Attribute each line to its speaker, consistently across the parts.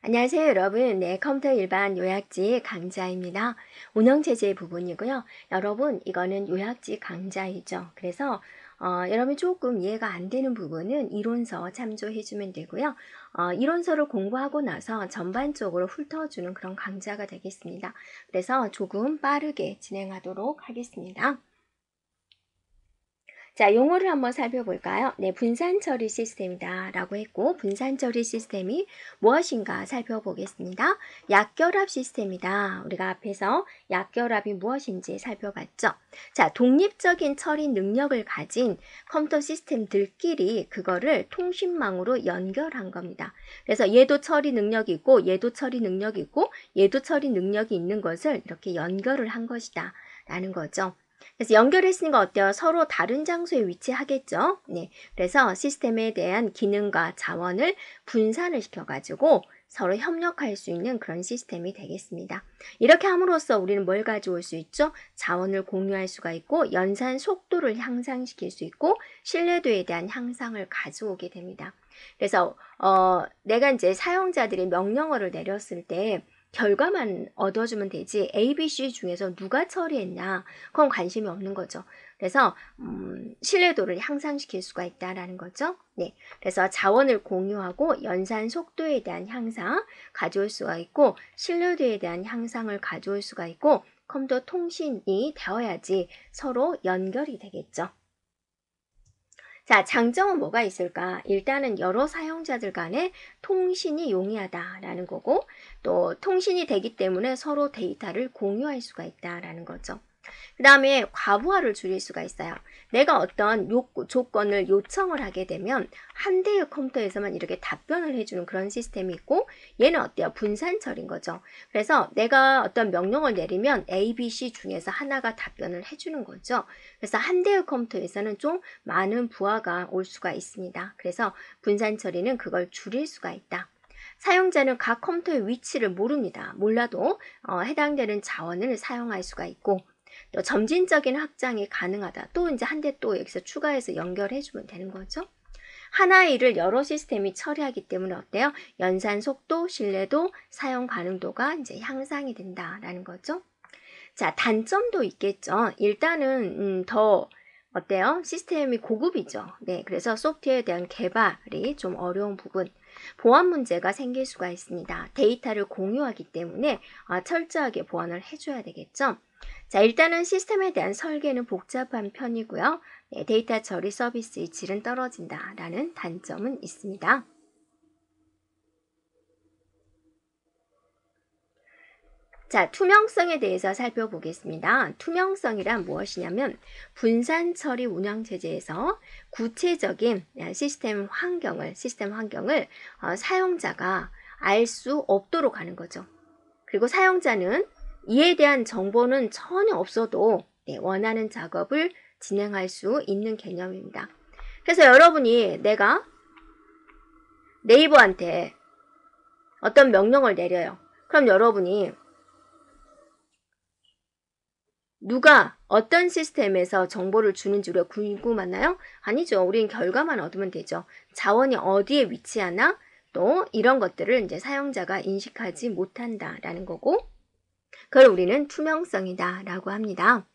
Speaker 1: 안녕하세요 여러분 네 컴퓨터 일반 요약지 강좌입니다 운영체제 부분이고요 여러분 이거는 요약지 강좌이죠 그래서 어, 여러분 이 조금 이해가 안 되는 부분은 이론서 참조해 주면 되고요 어, 이론서를 공부하고 나서 전반적으로 훑어주는 그런 강좌가 되겠습니다 그래서 조금 빠르게 진행하도록 하겠습니다 자, 용어를 한번 살펴볼까요? 네, 분산 처리 시스템이다 라고 했고 분산 처리 시스템이 무엇인가 살펴보겠습니다. 약결합 시스템이다. 우리가 앞에서 약결합이 무엇인지 살펴봤죠. 자, 독립적인 처리 능력을 가진 컴퓨터 시스템들끼리 그거를 통신망으로 연결한 겁니다. 그래서 얘도 처리 능력이 있고 얘도 처리 능력이 있고 얘도 처리 능력이 있는 것을 이렇게 연결을 한 것이다 라는 거죠. 그래서 연결했으니까 어때요? 서로 다른 장소에 위치하겠죠? 네. 그래서 시스템에 대한 기능과 자원을 분산을 시켜가지고 서로 협력할 수 있는 그런 시스템이 되겠습니다. 이렇게 함으로써 우리는 뭘 가져올 수 있죠? 자원을 공유할 수가 있고 연산 속도를 향상시킬 수 있고 신뢰도에 대한 향상을 가져오게 됩니다. 그래서 어, 내가 이제 사용자들이 명령어를 내렸을 때 결과만 얻어주면 되지 A, B, C 중에서 누가 처리했냐 그건 관심이 없는 거죠. 그래서 음, 신뢰도를 향상시킬 수가 있다라는 거죠. 네, 그래서 자원을 공유하고 연산 속도에 대한 향상 가져올 수가 있고 신뢰도에 대한 향상을 가져올 수가 있고 컴퓨터 통신이 되어야지 서로 연결이 되겠죠. 자, 장점은 뭐가 있을까? 일단은 여러 사용자들 간에 통신이 용이하다라는 거고 또 통신이 되기 때문에 서로 데이터를 공유할 수가 있다라는 거죠. 그 다음에 과부하를 줄일 수가 있어요. 내가 어떤 요, 조건을 요청을 하게 되면 한 대의 컴퓨터에서만 이렇게 답변을 해주는 그런 시스템이 있고 얘는 어때요? 분산 처리인 거죠. 그래서 내가 어떤 명령을 내리면 A, B, C 중에서 하나가 답변을 해주는 거죠. 그래서 한 대의 컴퓨터에서는 좀 많은 부하가 올 수가 있습니다. 그래서 분산 처리는 그걸 줄일 수가 있다. 사용자는 각 컴퓨터의 위치를 모릅니다. 몰라도 어, 해당되는 자원을 사용할 수가 있고 또 점진적인 확장이 가능하다. 또 이제 한 대 또 여기서 추가해서 연결해주면 되는 거죠. 하나의 일을 여러 시스템이 처리하기 때문에 어때요? 연산 속도, 신뢰도, 사용 가능도가 이제 향상이 된다라는 거죠. 자, 단점도 있겠죠. 일단은 음, 더 어때요? 시스템이 고급이죠. 네, 그래서 소프트웨어에 대한 개발이 좀 어려운 부분. 보안 문제가 생길 수가 있습니다. 데이터를 공유하기 때문에 아, 철저하게 보안을 해줘야 되겠죠. 자, 일단은 시스템에 대한 설계는 복잡한 편이고요. 네, 데이터 처리 서비스의 질은 떨어진다라는 단점은 있습니다. 자, 투명성에 대해서 살펴보겠습니다. 투명성이란 무엇이냐면 분산 처리 운영 체제에서 구체적인 네, 시스템 환경을 시스템 환경을 어, 사용자가 알 수 없도록 하는 거죠. 그리고 사용자는 이에 대한 정보는 전혀 없어도 네, 원하는 작업을 진행할 수 있는 개념입니다. 그래서 여러분이 내가 네이버한테 어떤 명령을 내려요. 그럼 여러분이 누가 어떤 시스템에서 정보를 주는지 우리가 궁금하나요? 아니죠. 우린 결과만 얻으면 되죠. 자원이 어디에 위치하나 또 이런 것들을 이제 사용자가 인식하지 못한다라는 거고 그걸 우리는 투명성이다 라고 합니다.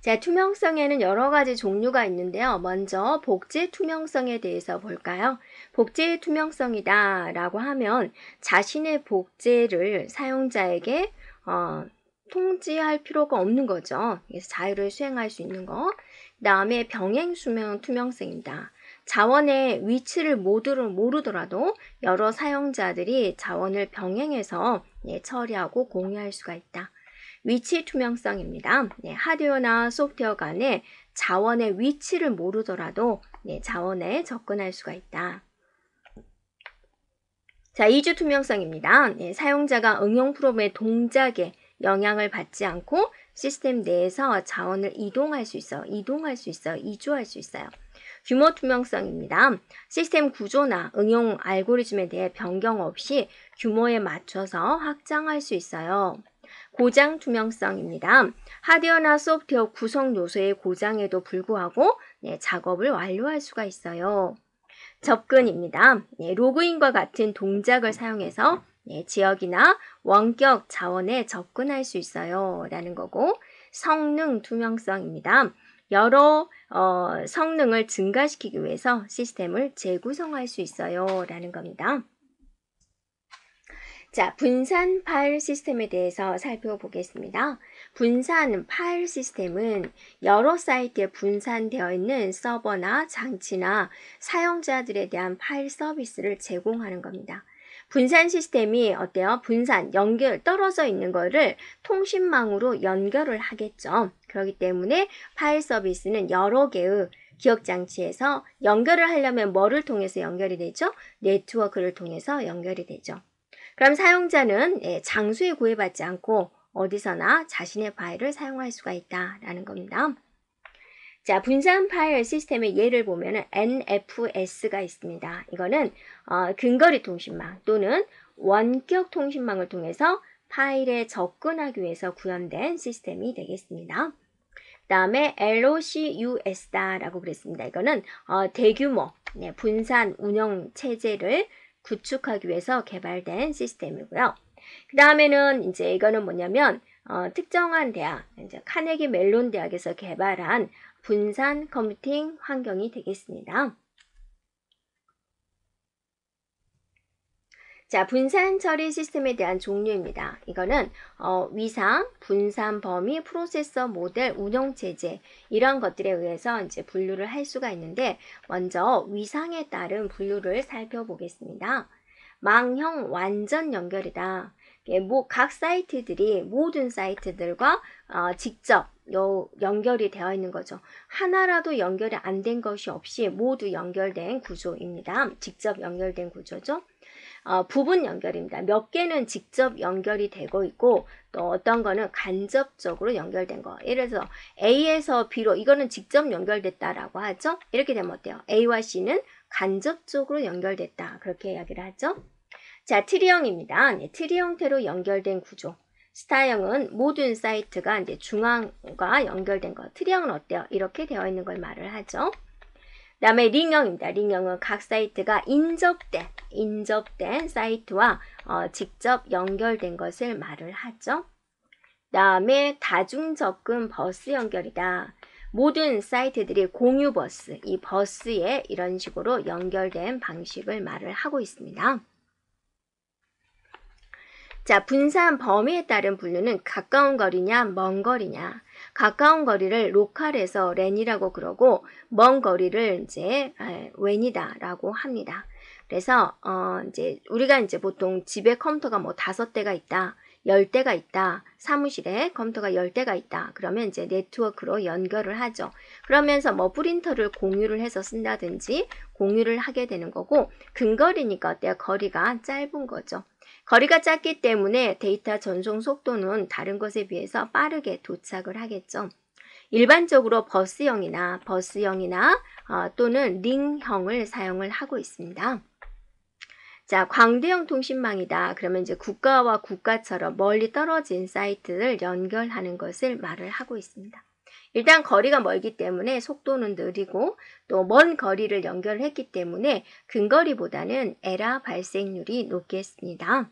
Speaker 1: 자, 투명성에는 여러 가지 종류가 있는데요. 먼저 복지 투명성에 대해서 볼까요? 복지 투명성이다 라고 하면 자신의 복제를 사용자에게 어, 통지할 필요가 없는 거죠. 그래서 자유를 수행할 수 있는 거. 그 다음에 병행 투명성이다. 자원의 위치를 모두를 모르더라도 여러 사용자들이 자원을 병행해서 예, 처리하고 공유할 수가 있다. 위치 투명성입니다. 예, 하드웨어나 소프트웨어 간에 자원의 위치를 모르더라도 예, 자원에 접근할 수가 있다. 자, 이주 투명성입니다. 예, 사용자가 응용 프로그램의 동작에 영향을 받지 않고 시스템 내에서 자원을 이동할 수 있어, 이동할 수 있어, 이주할 수 있어요. 규모 투명성입니다. 시스템 구조나 응용 알고리즘에 대해 변경 없이 규모에 맞춰서 확장할 수 있어요. 고장 투명성입니다. 하드웨어나 소프트웨어 구성 요소의 고장에도 불구하고 네, 작업을 완료할 수가 있어요. 접근입니다. 네, 로그인과 같은 동작을 사용해서 네, 지역이나 원격 자원에 접근할 수 있어요. 라는 거고 성능 투명성입니다. 여러 어, 성능을 증가시키기 위해서 시스템을 재구성할 수 있어요. 라는 겁니다. 자, 분산 파일 시스템에 대해서 살펴보겠습니다. 분산 파일 시스템은 여러 사이트에 분산되어 있는 서버나 장치나 사용자들에 대한 파일 서비스를 제공하는 겁니다. 분산 시스템이 어때요? 분산, 연결, 떨어져 있는 거를 통신망으로 연결을 하겠죠. 그렇기 때문에 파일 서비스는 여러 개의 기억 장치에서 연결을 하려면 뭐를 통해서 연결이 되죠? 네트워크를 통해서 연결이 되죠. 그럼 사용자는 예, 장소에 구애받지 않고 어디서나 자신의 파일을 사용할 수가 있다라는 겁니다. 자, 분산 파일 시스템의 예를 보면은 NFS가 있습니다. 이거는 어, 근거리 통신망 또는 원격 통신망을 통해서 파일에 접근하기 위해서 구현된 시스템이 되겠습니다. 그 다음에 LOCUS다라고 그랬습니다. 이거는 어, 대규모 네, 분산 운영 체제를 구축하기 위해서 개발된 시스템이고요. 그 다음에는 이제 이거는 뭐냐면 어, 특정한 대학, 이제 카네기 멜론 대학에서 개발한 분산 컴퓨팅 환경이 되겠습니다. 자, 분산 처리 시스템에 대한 종류입니다. 이거는 어, 위상, 분산 범위, 프로세서 모델, 운영 체제 이런 것들에 의해서 이제 분류를 할 수가 있는데 먼저 위상에 따른 분류를 살펴보겠습니다. 망형 완전 연결이다. 예, 뭐각 사이트들이 모든 사이트들과 어, 직접 여, 연결이 되어 있는 거죠. 하나라도 연결이 안 된 것이 없이 모두 연결된 구조입니다. 직접 연결된 구조죠. 어, 부분 연결입니다. 몇 개는 직접 연결이 되고 있고 또 어떤 거는 간접적으로 연결된 거. 예를 들어서 A에서 B로 이거는 직접 연결됐다라고 하죠. 이렇게 되면 어때요? A와 C는 간접적으로 연결됐다. 그렇게 이야기를 하죠. 자, 트리형입니다. 네, 트리 형태로 연결된 구조. 스타형은 모든 사이트가 이제 중앙과 연결된 거. 트리형은 어때요? 이렇게 되어 있는 걸 말을 하죠. 그 다음에 링형입니다. 링형은 각 사이트가 인접된, 인접된 사이트와 어, 직접 연결된 것을 말을 하죠. 그 다음에 다중접근 버스 연결이다. 모든 사이트들이 공유 버스, 이 버스에 이런 식으로 연결된 방식을 말을 하고 있습니다. 자, 분산 범위에 따른 분류는 가까운 거리냐, 먼 거리냐. 가까운 거리를 로컬에서 렌이라고 그러고 먼 거리를 이제 아, 웬이다라고 합니다. 그래서 어 이제 우리가 이제 보통 집에 컴퓨터가 뭐 다섯 대가 있다. 열대가 있다. 사무실에 컴퓨터가 열대가 있다. 그러면 이제 네트워크로 연결을 하죠. 그러면서 뭐 프린터를 공유를 해서 쓴다든지 공유를 하게 되는 거고 근거리니까 어때요? 거리가 짧은 거죠. 거리가 짧기 때문에 데이터 전송 속도는 다른 것에 비해서 빠르게 도착을 하겠죠. 일반적으로 버스형이나 버스형이나 어, 또는 링형을 사용을 하고 있습니다. 자, 광대형 통신망이다. 그러면 이제 국가와 국가처럼 멀리 떨어진 사이트를 연결하는 것을 말을 하고 있습니다. 일단 거리가 멀기 때문에 속도는 느리고 또 먼 거리를 연결했기 때문에 근거리보다는 에라 발생률이 높겠습니다.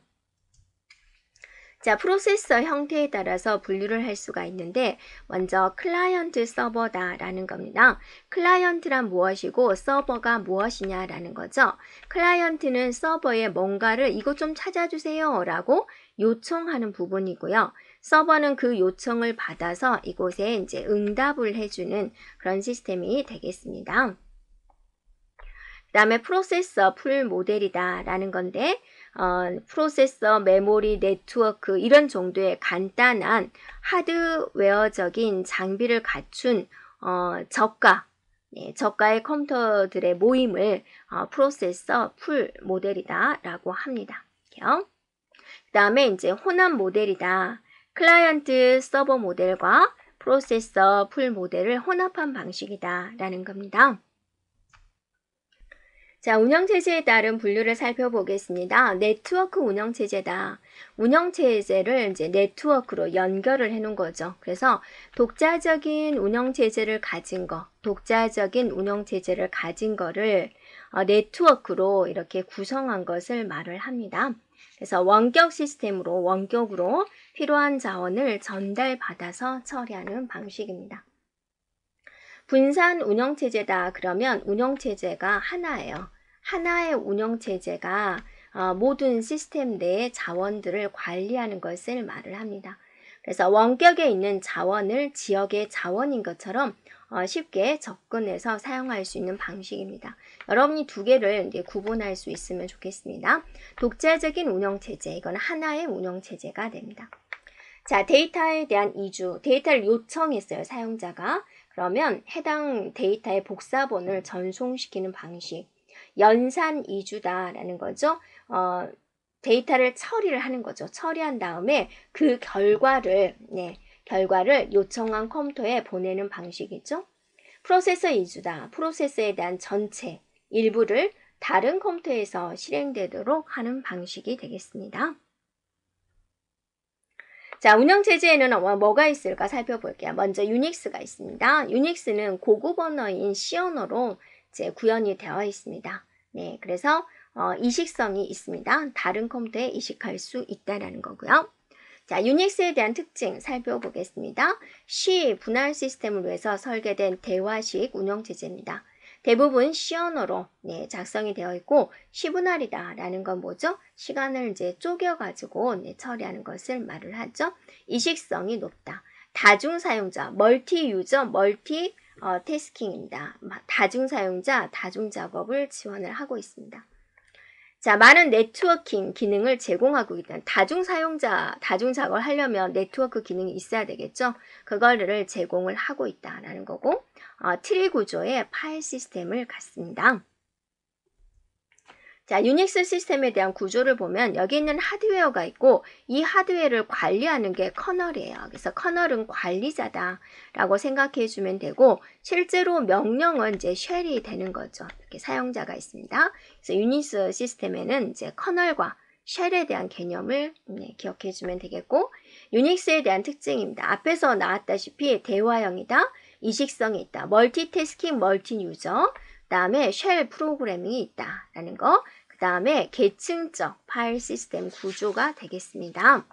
Speaker 1: 자, 프로세서 형태에 따라서 분류를 할 수가 있는데 먼저 클라이언트 서버다라는 겁니다. 클라이언트란 무엇이고 서버가 무엇이냐라는 거죠. 클라이언트는 서버에 뭔가를 이것 좀 찾아주세요 라고 요청하는 부분이고요. 서버는 그 요청을 받아서 이곳에 이제 응답을 해주는 그런 시스템이 되겠습니다. 그 다음에 프로세서 풀 모델이다 라는 건데 어, 프로세서, 메모리, 네트워크 이런 정도의 간단한 하드웨어적인 장비를 갖춘 어, 저가 네, 저가의 컴퓨터들의 모임을 어, 프로세서 풀 모델이다라고 합니다. 그 다음에 이제 혼합 모델이다. 클라이언트 서버 모델과 프로세서 풀 모델을 혼합한 방식이다라는 겁니다. 자, 운영체제에 따른 분류를 살펴보겠습니다. 네트워크 운영체제다. 운영체제를 이제 네트워크로 연결을 해놓은 거죠. 그래서 독자적인 운영체제를 가진 거, 독자적인 운영체제를 가진 거를 어, 네트워크로 이렇게 구성한 것을 말을 합니다. 그래서 원격 시스템으로, 원격으로 필요한 자원을 전달받아서 처리하는 방식입니다. 분산 운영체제다 그러면 운영체제가 하나예요. 하나의 운영체제가 어, 모든 시스템 내의 자원들을 관리하는 것을 말을 합니다. 그래서 원격에 있는 자원을 지역의 자원인 것처럼 어, 쉽게 접근해서 사용할 수 있는 방식입니다. 여러분이 두 개를 구분할 수 있으면 좋겠습니다. 독자적인 운영체제, 이건 하나의 운영체제가 됩니다. 자, 데이터에 대한 이주, 데이터를 요청했어요, 사용자가. 그러면 해당 데이터의 복사본을 전송시키는 방식, 연산 이주다라는 거죠. 어, 데이터를 처리를 하는 거죠. 처리한 다음에 그 결과를, 네, 결과를 요청한 컴퓨터에 보내는 방식이죠. 프로세서 이주다. 프로세서에 대한 전체, 일부를 다른 컴퓨터에서 실행되도록 하는 방식이 되겠습니다. 자, 운영체제에는 어, 뭐가 있을까 살펴볼게요. 먼저 유닉스가 있습니다. 유닉스는 고급 언어인 C 언어로 이제 구현이 되어 있습니다. 네, 그래서 어, 이식성이 있습니다. 다른 컴퓨터에 이식할 수 있다라는 거고요. 자, 유닉스에 대한 특징 살펴보겠습니다. C 분할 시스템을 위해서 설계된 대화식 운영체제입니다. 대부분 시언어로 네, 작성이 되어 있고 시분할이다라는 건 뭐죠? 시간을 이제 쪼개 가지고 네, 처리하는 것을 말을 하죠. 이식성이 높다. 다중 사용자, 멀티 유저, 멀티 어, 태스킹입니다. 다중 사용자, 다중 작업을 지원을 하고 있습니다. 자, 많은 네트워킹 기능을 제공하고 있다. 는 다중 사용자, 다중 작업을 하려면 네트워크 기능이 있어야 되겠죠? 그거를 제공을 하고 있다라는 거고. 어, 트리 구조의 파일 시스템을 갖습니다. 자, 유닉스 시스템에 대한 구조를 보면 여기 있는 하드웨어가 있고 이 하드웨어를 관리하는 게 커널이에요. 그래서 커널은 관리자다라고 생각해 주면 되고 실제로 명령은 이제 쉘이 되는 거죠. 이렇게 사용자가 있습니다. 그래서 유닉스 시스템에는 이제 커널과 쉘에 대한 개념을 네, 기억해 주면 되겠고 유닉스에 대한 특징입니다. 앞에서 나왔다시피 대화형이다. 이식성이 있다. 멀티태스킹, 멀티유저, 그 다음에 쉘 프로그래밍이 있다라는 거, 그 다음에 계층적 파일 시스템 구조가 되겠습니다.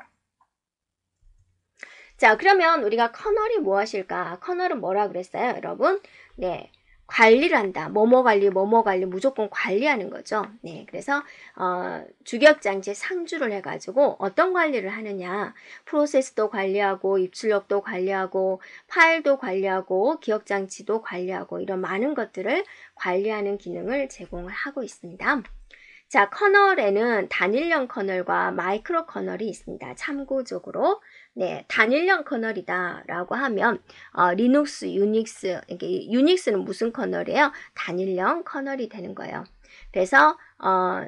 Speaker 1: 자, 그러면 우리가 커널이 무엇일까? 커널은 뭐라 그랬어요, 여러분? 네, 관리를 한다. 뭐뭐 관리, 뭐뭐 관리, 무조건 관리하는 거죠. 네, 그래서 어, 주격장치에 상주를 해가지고 어떤 관리를 하느냐, 프로세스도 관리하고 입출력도 관리하고 파일도 관리하고 기억장치도 관리하고 이런 많은 것들을 관리하는 기능을 제공을 하고 있습니다. 자, 커널에는 단일형 커널과 마이크로 커널이 있습니다. 참고적으로 네, 단일형 커널이다라고 하면 어, 리눅스, 유닉스, 이게 유닉스는 무슨 커널이에요? 단일형 커널이 되는 거예요. 그래서 어,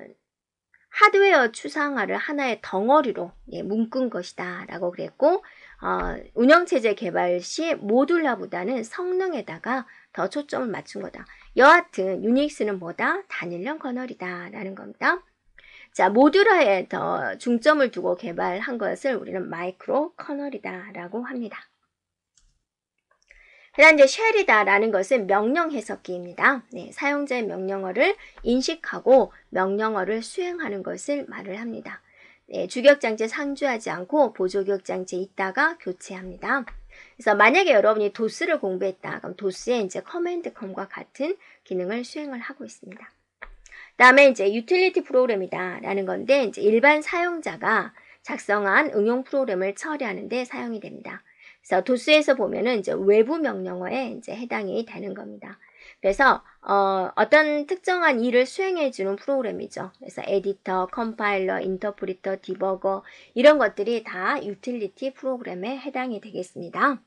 Speaker 1: 하드웨어 추상화를 하나의 덩어리로 예, 묶은 것이다라고 그랬고 어, 운영체제 개발 시모듈라보다는 성능에다가 더 초점을 맞춘 거다. 여하튼 유닉스는 뭐다? 단일형 커널이다라는 겁니다. 자, 모듈화에 더 중점을 두고 개발한 것을 우리는 마이크로 커널이다라고 합니다. 그다음 이제 쉘이다라는 것은 명령 해석기입니다. 네, 사용자의 명령어를 인식하고 명령어를 수행하는 것을 말을 합니다. 네, 주격장치 상주하지 않고 보조격장치 있다가 교체합니다. 그래서 만약에 여러분이 도스를 공부했다. 그럼 도스에 이제 커맨드 컴과 같은 기능을 수행을 하고 있습니다. 다음에 이제 유틸리티 프로그램이다라는 건데 이제 일반 사용자가 작성한 응용 프로그램을 처리하는데 사용이 됩니다. 그래서 도스에서 보면은 이제 외부 명령어에 이제 해당이 되는 겁니다. 그래서 어, 떤 특정한 일을 수행해주는 프로그램이죠. 그래서 에디터, 컴파일러, 인터프리터, 디버거 이런 것들이 다 유틸리티 프로그램에 해당이 되겠습니다.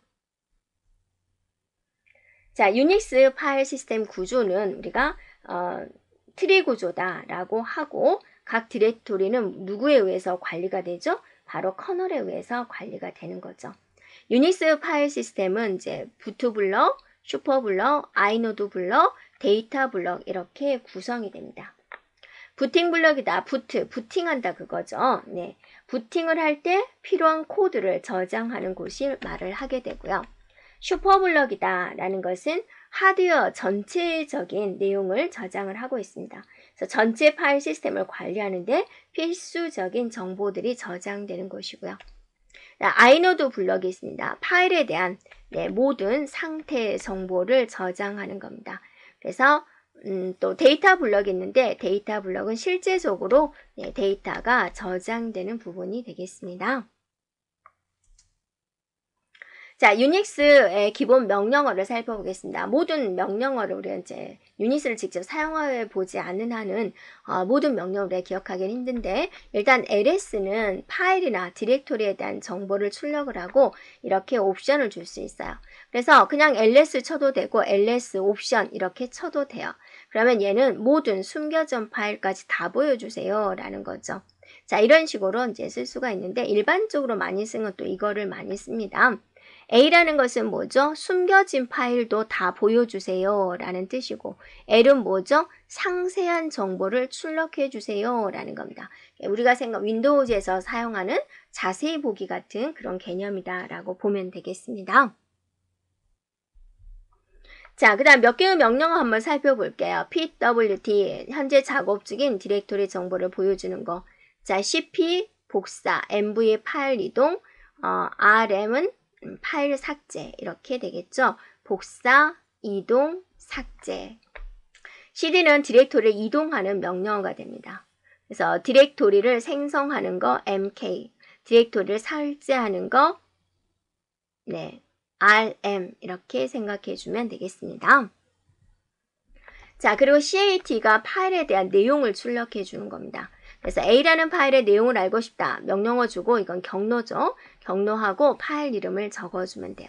Speaker 1: 자, 유닉스 파일 시스템 구조는 우리가 어, 트리 구조다라고 하고 각 디렉토리는 누구에 의해서 관리가 되죠? 바로 커널에 의해서 관리가 되는 거죠. 유닉스 파일 시스템은 이제 부트 블럭, 슈퍼 블럭, 아이노드 블럭, 데이터 블럭 이렇게 구성이 됩니다. 부팅 블럭이다. 부트, 부팅한다 그거죠. 네. 부팅을 할 때 필요한 코드를 저장하는 곳이 말을 하게 되고요. 슈퍼 블럭이다 라는 것은 하드웨어 전체적인 내용을 저장을 하고 있습니다. 그래서 전체 파일 시스템을 관리하는데 필수적인 정보들이 저장되는 것이고요. 아이노드 블럭이 있습니다. 파일에 대한 네, 모든 상태 정보를 저장하는 겁니다. 그래서 음, 또 데이터 블럭이 있는데 데이터 블럭은 실제적으로 네, 데이터가 저장되는 부분이 되겠습니다. 자, 유닉스의 기본 명령어를 살펴보겠습니다. 모든 명령어를 우리가 이제 유닉스를 직접 사용해 보지 않는 한은 어, 모든 명령어를 기억하기는 힘든데 일단 ls는 파일이나 디렉토리에 대한 정보를 출력을 하고 이렇게 옵션을 줄 수 있어요. 그래서 그냥 ls 쳐도 되고 ls 옵션 이렇게 쳐도 돼요. 그러면 얘는 모든 숨겨진 파일까지 다 보여주세요 라는 거죠. 자 이런 식으로 이제 쓸 수가 있는데 일반적으로 많이 쓰는 것도 이거를 많이 씁니다. A라는 것은 뭐죠? 숨겨진 파일도 다 보여주세요. 라는 뜻이고, L은 뭐죠? 상세한 정보를 출력해 주세요. 라는 겁니다. 우리가 생각, 윈도우즈에서 사용하는 자세히 보기 같은 그런 개념이다. 라고 보면 되겠습니다. 자, 그 다음 몇 개의 명령어 한번 살펴볼게요. pwt, 현재 작업 중인 디렉토리 정보를 보여주는 거. 자, cp, 복사, mv 파일 이동, 어, rm은 파일 삭제 이렇게 되겠죠. 복사, 이동, 삭제. CD는 디렉토리를 이동하는 명령어가 됩니다. 그래서 디렉토리를 생성하는 거 MK, 디렉토리를 삭제하는 거 네, RM 이렇게 생각해 주면 되겠습니다. 자, 그리고 CAT가 파일에 대한 내용을 출력해 주는 겁니다. 그래서 A라는 파일의 내용을 알고 싶다. 명령어 주고 이건 경로죠. 경로하고 파일 이름을 적어주면 돼요.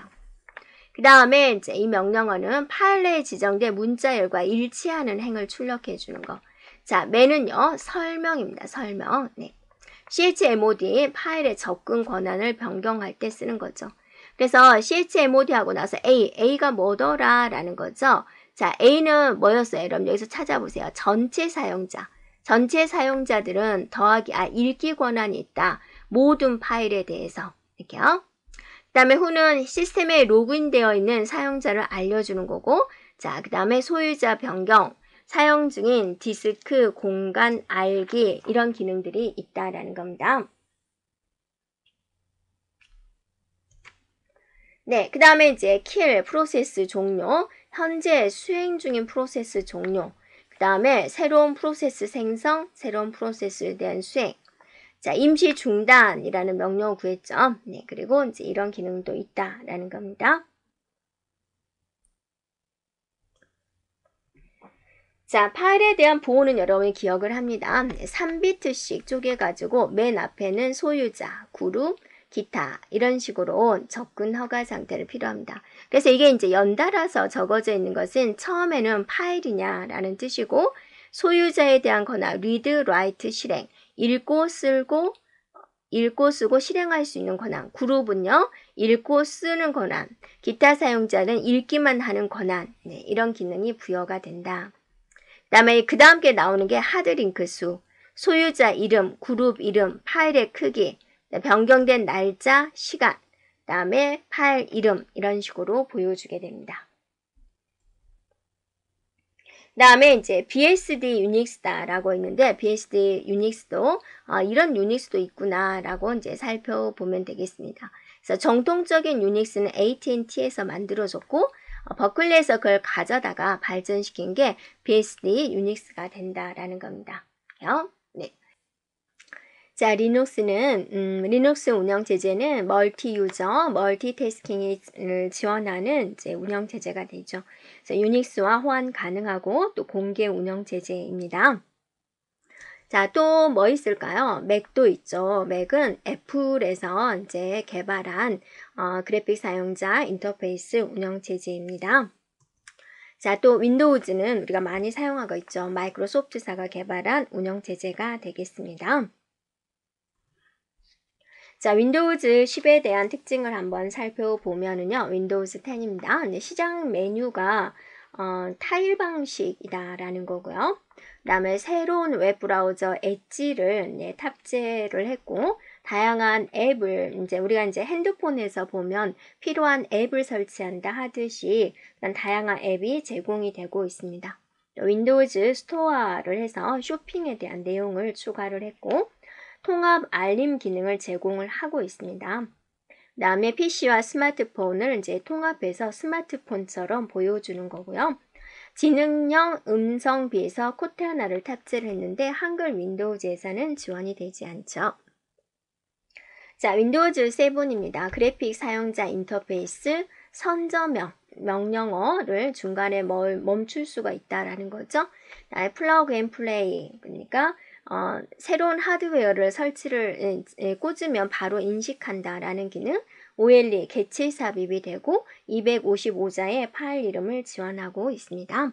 Speaker 1: 그 다음에 이제 이 명령어는 파일 내에 지정된 문자열과 일치하는 행을 출력해 주는 거. 자, 매는요 설명입니다. 설명. 네. chmod 파일의 접근 권한을 변경할 때 쓰는 거죠. 그래서 chmod 하고 나서 a, a가 뭐더라 라는 거죠. 자, a는 뭐였어요? 여러분 여기서 찾아보세요. 전체 사용자. 전체 사용자들은 더하기, 아, 읽기 권한이 있다. 모든 파일에 대해서. 이렇게요. 그 다음에 후는 시스템에 로그인되어 있는 사용자를 알려주는 거고, 자, 그 다음에 소유자 변경, 사용 중인 디스크, 공간, 알기, 이런 기능들이 있다라는 겁니다. 네, 그 다음에 이제 킬, 프로세스 종료, 현재 수행 중인 프로세스 종료, 다음에 새로운 프로세스 생성, 새로운 프로세스에 대한 수행. 자, 임시 중단이라는 명령을 구했죠. 네, 그리고 이제 이런 기능도 있다라는 겁니다. 자, 파일에 대한 보호는 여러분이 기억을 합니다. 3비트씩 쪼개가지고 맨 앞에는 소유자, 그룹, 기타 이런 식으로 접근 허가 상태를 필요합니다. 그래서 이게 이제 연달아서 적어져 있는 것은 처음에는 파일이냐라는 뜻이고 소유자에 대한 거나 리드, 라이트 실행, 읽고 쓰고 읽고 쓰고 실행할 수 있는 권한, 그룹은요, 읽고 쓰는 권한, 기타 사용자는 읽기만 하는 권한, 네, 이런 기능이 부여가 된다. 그 다음에 그 다음께 나오는 게 하드링크 수, 소유자 이름, 그룹 이름, 파일의 크기, 네, 변경된 날짜, 시간, 다음에 파일 이름 이런 식으로 보여주게 됩니다. 다음에 이제 BSD 유닉스다라고 있는데 BSD 유닉스도 아, 이런 유닉스도 있구나라고 이제 살펴보면 되겠습니다. 그래서 정통적인 유닉스는 AT&T에서 만들어졌고 어, 버클리에서 그걸 가져다가 발전시킨 게 BSD 유닉스가 된다라는 겁니다. 네. 자, 리눅스는 음, 리눅스 운영 체제는 멀티 유저, 멀티태스킹을 지원하는 이제 운영 체제가 되죠. 그래서 유닉스와 호환 가능하고 또 공개 운영 체제입니다. 자, 또 뭐 있을까요? 맥도 있죠. 맥은 애플에서 이제 개발한 어, 그래픽 사용자 인터페이스 운영 체제입니다. 자, 또 윈도우즈는 우리가 많이 사용하고 있죠. 마이크로소프트사가 개발한 운영 체제가 되겠습니다. 자, 윈도우즈 10에 대한 특징을 한번 살펴보면은요. 윈도우즈 10입니다. 시장 메뉴가 어, 타일 방식이다라는 거고요. 그다음에 새로운 웹 브라우저 엣지를 네, 탑재를 했고 다양한 앱을 이제 우리가 이제 핸드폰에서 보면 필요한 앱을 설치한다 하듯이 다양한 앱이 제공이 되고 있습니다. 윈도우즈 스토어를 해서 쇼핑에 대한 내용을 추가를 했고 통합 알림 기능을 제공을 하고 있습니다. 남의 PC와 스마트폰을 이제 통합해서 스마트폰처럼 보여주는 거고요. 지능형 음성 비에서 코트 하나를 탑재를 했는데 한글 윈도우즈에서는 지원이 되지 않죠. 자, 윈도우즈 7입니다. 그래픽 사용자 인터페이스, 선저명, 명령어를 중간에 멈출 수가 있다라는 거죠. 아, 플러그 앤 플레이, 그러니까 어, 새로운 하드웨어를 설치를 에, 예, 예, 꽂으면 바로 인식한다라는 기능, OLE 개체 삽입이 되고 255자의 파일 이름을 지원하고 있습니다.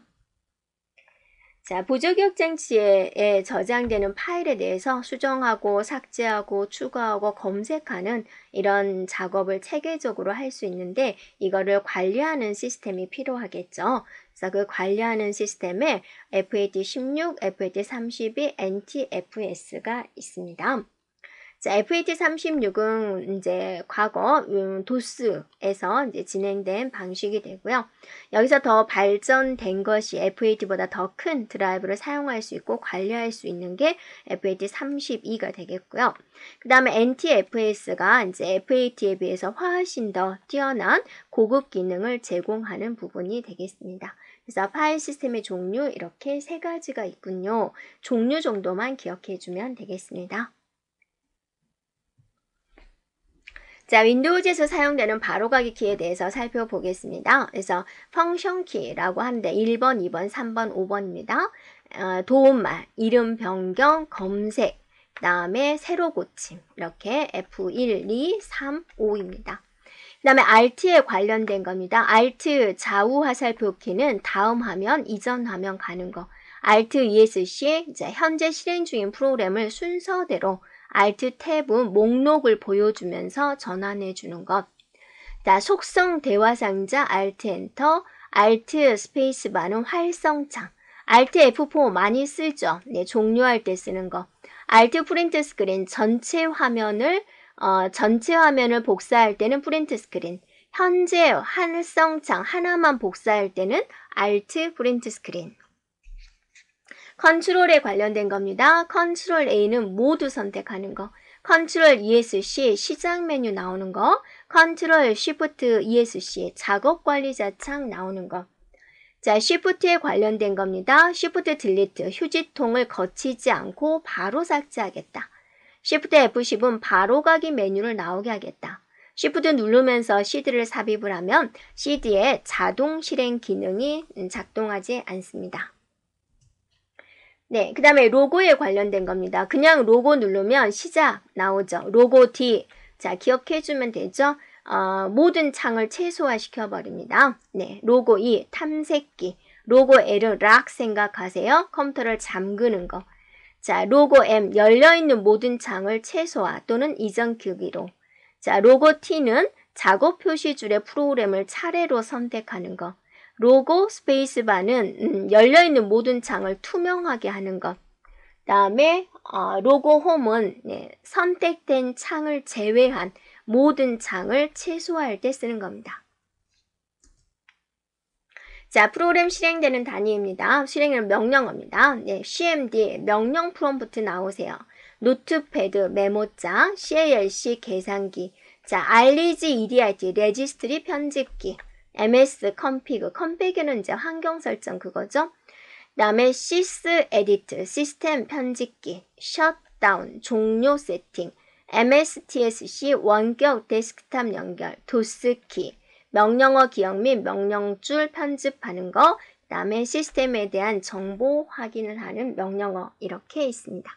Speaker 1: 자, 보조격장치에 저장되는 파일에 대해서 수정하고 삭제하고 추가하고 검색하는 이런 작업을 체계적으로 할 수 있는데 이거를 관리하는 시스템이 필요하겠죠. 그래서 그 관리하는 시스템에 FAT 16, FAT 32, NTFS가 있습니다. FAT 36은 이제 과거 음, 도스에서 이제 진행된 방식이 되고요. 여기서 더 발전된 것이 FAT보다 더 큰 드라이브를 사용할 수 있고 관리할 수 있는 게 FAT 32가 되겠고요. 그 다음에 NTFS가 이제 FAT에 비해서 훨씬 더 뛰어난 고급 기능을 제공하는 부분이 되겠습니다. 그래서 파일 시스템의 종류 이렇게 세 가지가 있군요. 종류 정도만 기억해 주면 되겠습니다. 자, 윈도우즈에서 사용되는 바로가기 키에 대해서 살펴보겠습니다. 그래서 펑션 키라고 하는데 1번, 2번, 3번, 5번입니다. 어, 도움말, 이름 변경, 검색, 그 다음에 새로 고침 이렇게 F1, 2, 3, 5입니다. 그 다음에 Alt에 관련된 겁니다. Alt 좌우 화살표 키는 다음 화면, 이전 화면 가는 거. Alt ESC, 이제 현재 실행 중인 프로그램을 순서대로 Alt 탭은 목록을 보여주면서 전환해 주는 것. 자, 속성 대화 상자 Alt 엔터, Alt 스페이스 바는 활성창. Alt F4 많이 쓰죠. 네, 종료할 때 쓰는 거. Alt 프린트 스크린 전체 화면을 어, 전체 화면을 복사할 때는 프린트 스크린, 현재 활성창 하나만 복사할 때는 Alt 프린트 스크린. 컨트롤에 관련된 겁니다. 컨트롤 A는 모두 선택하는 거. 컨트롤 ESC 시작 메뉴 나오는 거, 컨트롤 쉬프트 ESC 작업 관리자 창 나오는 거. 자, 쉬프트에 관련된 겁니다. 쉬프트 딜리트, 휴지통을 거치지 않고 바로 삭제하겠다. Shift F10은 바로가기 메뉴를 나오게 하겠다. Shift 누르면서 CD를 삽입을 하면 CD의 자동 실행 기능이 음, 작동하지 않습니다. 네, 그 다음에 로고에 관련된 겁니다. 그냥 로고 누르면 시작 나오죠. 로고 D. 자, 기억해주면 되죠. 어, 모든 창을 최소화시켜버립니다. 네, 로고 E, 탐색기. 로고 L은 락 생각하세요. 컴퓨터를 잠그는 거. 자, 로고 M 열려있는 모든 창을 최소화 또는 이전 크기로. 자, 로고 T는 작업 표시줄의 프로그램을 차례로 선택하는 것. 로고 스페이스바는 음, 열려있는 모든 창을 투명하게 하는 것. 다음에 어, 로고 홈은 네, 선택된 창을 제외한 모든 창을 최소화할 때 쓰는 겁니다. 자, 프로그램 실행되는 단위입니다. 실행은 명령어입니다. 네, CMD, 명령 프롬프트 나오세요. 노트패드, 메모장, CALC, 계산기, 자, REG, EDIT, 레지스트리 편집기, MS 컴피그, 컴피그는 이제 환경 설정 그거죠. 그 다음에 시스 에디트, 시스템 편집기, 셧다운, 종료 세팅, MSTSC 원격 데스크탑 연결, 도스키, 명령어 기억 및 명령줄 편집하는 거, 그다음에 시스템에 대한 정보 확인을 하는 명령어 이렇게 있습니다.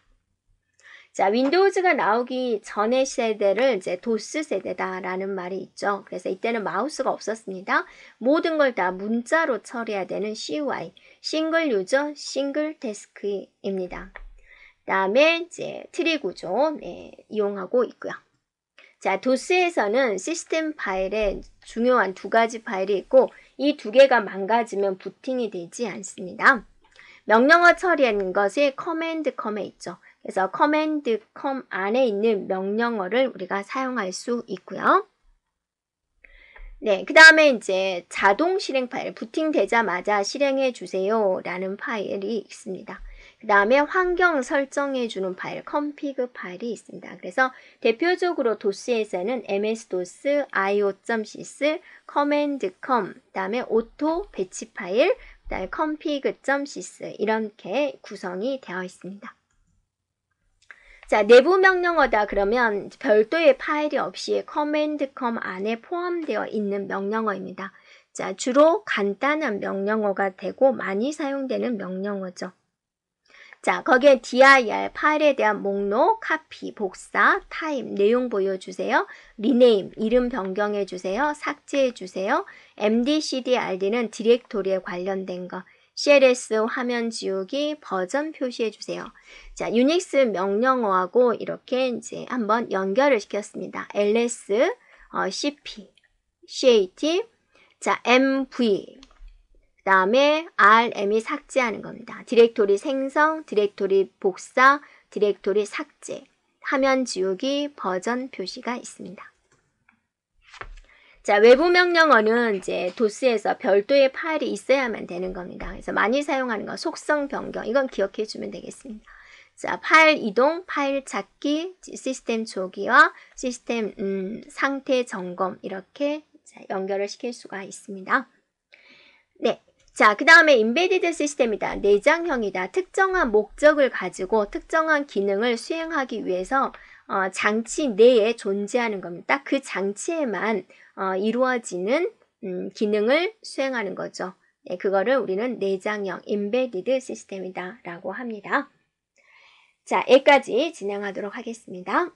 Speaker 1: 자, 윈도우즈가 나오기 전의 세대를 이제 도스 세대다라는 말이 있죠. 그래서 이때는 마우스가 없었습니다. 모든 걸 다 문자로 처리해야 되는 CUI, 싱글 유저, 싱글 데스크입니다. 그 다음에 이제 트리 구조 네, 이용하고 있고요. 자, 도스에서는 시스템 파일에 중요한 두 가지 파일이 있고 이 두 개가 망가지면 부팅이 되지 않습니다. 명령어 처리하는 것이 커맨드 컴에 있죠. 그래서 커맨드 컴 안에 있는 명령어를 우리가 사용할 수 있고요. 네, 그 다음에 이제 자동 실행 파일, 부팅되자마자 실행해 주세요 라는 파일이 있습니다. 그 다음에 환경 설정해주는 파일, 컴피그 파일이 있습니다. 그래서 대표적으로 도스에서는 ms-dos, io.sys, command.com, 그 다음에 오토 배치 파일, 그 다음에 config.sys 이렇게 구성이 되어 있습니다. 자, 내부 명령어다 그러면 별도의 파일이 없이 command.com 안에 포함되어 있는 명령어입니다. 자, 주로 간단한 명령어가 되고 많이 사용되는 명령어죠. 자, 거기에 dir 파일에 대한 목록, 카피, 복사, 타임, 내용 보여주세요. 리네임, 이름 변경해주세요. 삭제해주세요. md, cd, rd는 디렉토리에 관련된 거. cls 화면 지우기 버전 표시해 주세요. 자, 유닉스 명령어하고 이렇게 이제 한번 연결을 시켰습니다. ls, 어, cp, cat, 자, mv, 그 다음에 RM이 삭제하는 겁니다. 디렉토리 생성, 디렉토리 복사, 디렉토리 삭제, 화면 지우기, 버전 표시가 있습니다. 자, 외부 명령어는 이제 도스에서 별도의 파일이 있어야만 되는 겁니다. 그래서 많이 사용하는 건 속성 변경. 이건 기억해 주면 되겠습니다. 자, 파일 이동, 파일 찾기, 시스템 조기와 시스템 음, 상태 점검 이렇게 연결을 시킬 수가 있습니다. 네. 자, 그 다음에 임베디드 시스템이다. 내장형이다. 특정한 목적을 가지고 특정한 기능을 수행하기 위해서 어, 장치 내에 존재하는 겁니다. 딱 그 장치에만 어, 이루어지는 음, 기능을 수행하는 거죠. 네, 그거를 우리는 내장형 임베디드 시스템이다라고 합니다. 자, 여기까지 진행하도록 하겠습니다.